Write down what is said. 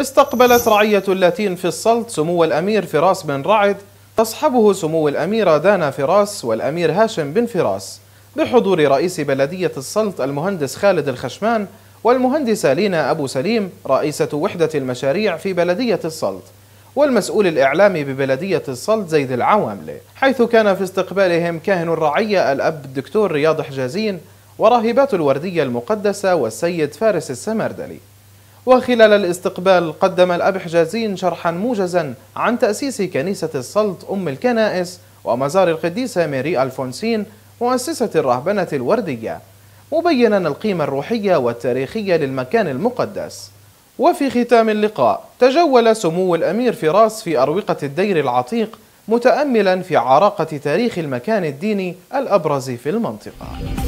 استقبلت رعية اللاتين في السلط سمو الأمير فراس بن رعد تصحبه سمو الأميرة دانا فراس والأمير هاشم بن فراس بحضور رئيس بلدية السلط المهندس خالد الخشمان والمهندسة لينا أبو سليم رئيسة وحدة المشاريع في بلدية السلط والمسؤول الإعلامي ببلدية السلط زيد العواملي حيث كان في استقبالهم كاهن الرعية الأب الدكتور رياض حجازين وراهبات الوردية المقدسة والسيد فارس السمردلي وخلال الاستقبال قدم الأبحجازين شرحا موجزا عن تأسيس كنيسة السلط أم الكنائس ومزار القديسة ميري ألفونسين مؤسسة الرهبنة الوردية مبينا القيمة الروحية والتاريخية للمكان المقدس وفي ختام اللقاء تجول سمو الأمير فراس في أروقة الدير العتيق متأملا في عراقة تاريخ المكان الديني الأبرز في المنطقة